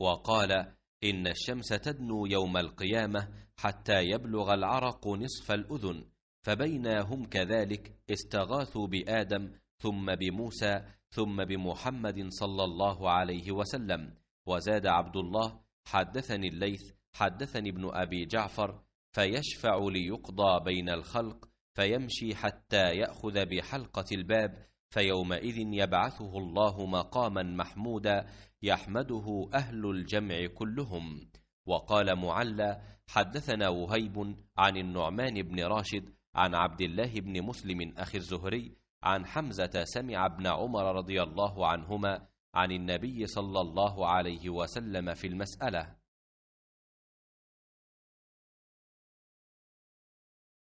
وقال إن الشمس تدنو يوم القيامة حتى يبلغ العرق نصف الأذن فبينا هم كذلك استغاثوا بآدم ثم بموسى ثم بمحمد صلى الله عليه وسلم وزاد عبد الله حدثني الليث حدثني ابن أبي جعفر فيشفع ليقضى بين الخلق فيمشي حتى يأخذ بحلقة الباب فيومئذ يبعثه الله مقاما محمودا يحمده أهل الجمع كلهم وقال معلى حدثنا وهيب عن النعمان بن راشد عن عبد الله بن مسلم أخي الزهري عن حمزة سمع ابن عمر رضي الله عنهما عن النبي صلى الله عليه وسلم في المسألة